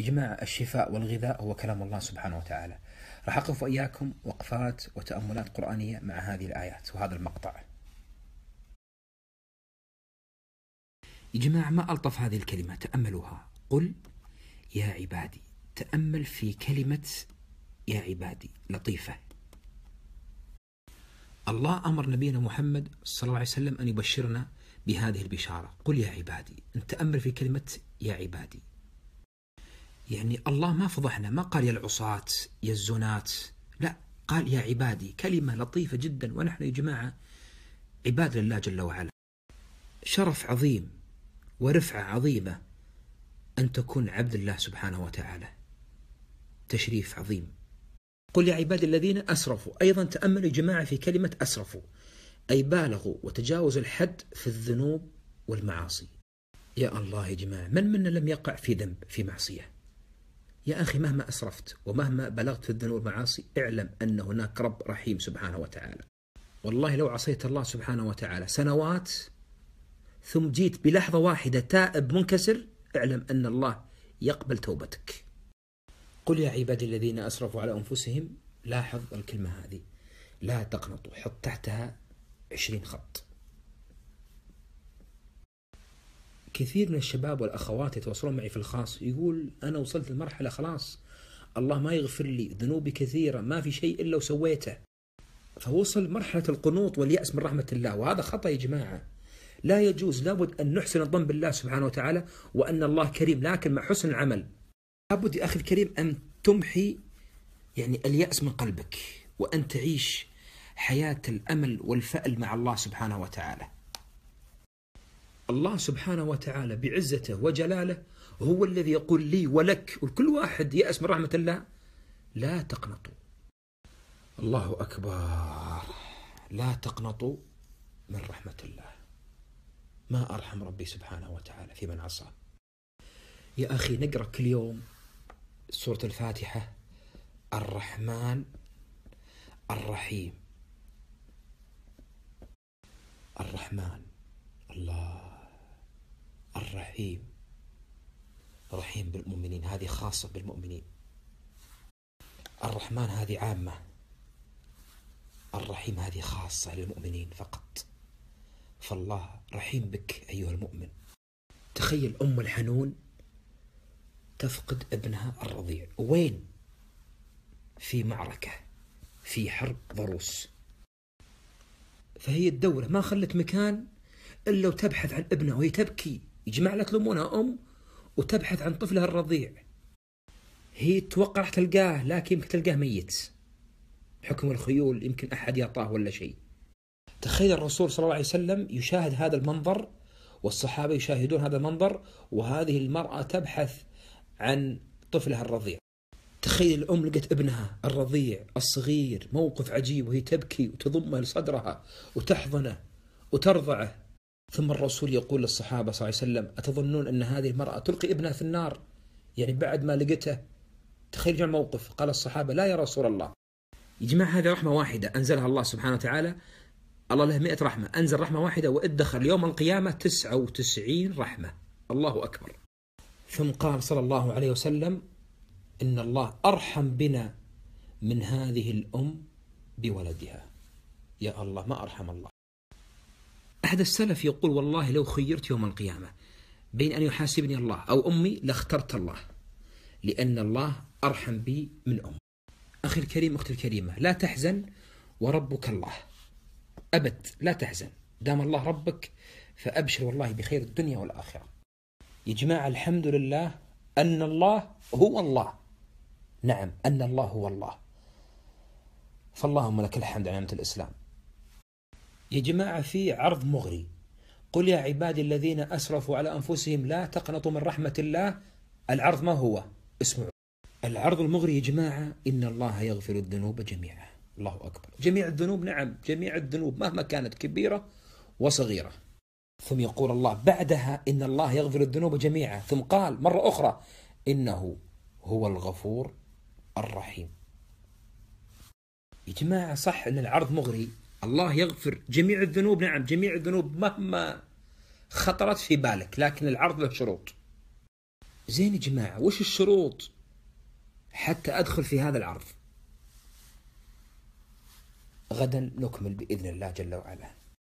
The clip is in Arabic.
يا جماعة الشفاء والغذاء هو كلام الله سبحانه وتعالى راح أقف وإياكم وقفات وتأملات قرآنية مع هذه الآيات وهذا المقطع يا جماعة ما ألطف هذه الكلمة تأملوها قل يا عبادي تأمل في كلمة يا عبادي لطيفة الله أمر نبينا محمد صلى الله عليه وسلم أن يبشرنا بهذه البشارة قل يا عبادي تأمل في كلمة يا عبادي يعني الله ما فضحنا ما قال يا العصاة يا الزنات لا قال يا عبادي كلمة لطيفة جدا ونحن يا جماعة عباد لله جل وعلا شرف عظيم ورفعة عظيمة أن تكون عبد الله سبحانه وتعالى تشريف عظيم قل يا عبادي الذين أسرفوا أيضا تأملوا يا جماعة في كلمة أسرفوا أي بالغوا وتجاوزوا الحد في الذنوب والمعاصي يا الله يا جماعة من منا لم يقع في ذنب في معصية يا أخي مهما أسرفت ومهما بلغت في الذنوب والمعاصي اعلم أن هناك رب رحيم سبحانه وتعالى والله لو عصيت الله سبحانه وتعالى سنوات ثم جيت بلحظة واحدة تائب منكسر اعلم أن الله يقبل توبتك قل يا عبادي الذين أسرفوا على أنفسهم لاحظ الكلمة هذه لا تقنطوا حط تحتها عشرين خط كثير من الشباب والاخوات يتواصلون معي في الخاص يقول انا وصلت لمرحله خلاص الله ما يغفر لي ذنوبي كثيره ما في شيء الا وسويته فوصل مرحله القنوط والياس من رحمه الله وهذا خطا يا جماعه لا يجوز لابد ان نحسن الظن بالله سبحانه وتعالى وان الله كريم لكن مع حسن العمل لابد يا اخي الكريم ان تمحي يعني الياس من قلبك وان تعيش حياه الامل والفأل مع الله سبحانه وتعالى الله سبحانه وتعالى بعزته وجلاله هو الذي يقول لي ولك وكل واحد يأس من رحمة الله لا تقنطوا الله أكبر لا تقنطوا من رحمة الله ما أرحم ربي سبحانه وتعالى في من عصاه يا أخي نقرأ كل يوم سورة الفاتحة الرحمن الرحيم الرحمن الله الرحيم رحيم بالمؤمنين هذه خاصة بالمؤمنين الرحمن هذه عامة الرحيم هذه خاصة للمؤمنين فقط فالله رحيم بك أيها المؤمن تخيل أم الحنون تفقد ابنها الرضيع وين في معركة في حرب ضروس فهي الدولة ما خلت مكان إلا وتبحث عن ابنها وهي تبكي يجمع لك لمونها ام وتبحث عن طفلها الرضيع هي تتوقع راح تلقاه لكن يمكن تلقاه ميت بحكم الخيول يمكن احد يعطاه ولا شيء تخيل الرسول صلى الله عليه وسلم يشاهد هذا المنظر والصحابه يشاهدون هذا المنظر وهذه المراه تبحث عن طفلها الرضيع تخيل الام لقت ابنها الرضيع الصغير موقف عجيب وهي تبكي وتضمه لصدرها وتحضنه وترضعه ثم الرسول يقول للصحابة صلى الله عليه وسلم أتظنون أن هذه المرأة تلقي ابنها في النار يعني بعد ما لقته تخيل الموقف قال الصحابة لا يا رسول الله يا جماعة هذه رحمة واحدة أنزلها الله سبحانه وتعالى الله له مئة رحمة أنزل رحمة واحدة وادخر يوم القيامة تسعة وتسعين رحمة الله أكبر ثم قال صلى الله عليه وسلم إن الله أرحم بنا من هذه الأم بولدها يا الله ما أرحم الله أحد السلف يقول والله لو خيرت يوم القيامة بين أن يحاسبني الله أو أمي لاخترت الله لأن الله أرحم بي من أمي أخي الكريم أختي الكريمة لا تحزن وربك الله أبد لا تحزن دام الله ربك فأبشر والله بخير الدنيا والآخرة يا جماعة الحمد لله أن الله هو الله نعم أن الله هو الله فاللهم لك الحمد على نعمة الإسلام يا جماعة في عرض مغري قل يا عبادي الذين أسرفوا على أنفسهم لا تقنطوا من رحمة الله العرض ما هو اسمعوا العرض المغري يا جماعة إن الله يغفر الذنوب جميعا الله أكبر جميع الذنوب نعم جميع الذنوب مهما كانت كبيرة وصغيرة ثم يقول الله بعدها إن الله يغفر الذنوب جميعا ثم قال مرة أخرى إنه هو الغفور الرحيم يا جماعة صح أن العرض مغري الله يغفر جميع الذنوب نعم جميع الذنوب مهما خطرت في بالك لكن العرض له شروط زين يا جماعة وش الشروط حتى أدخل في هذا العرض غدا نكمل بإذن الله جل وعلا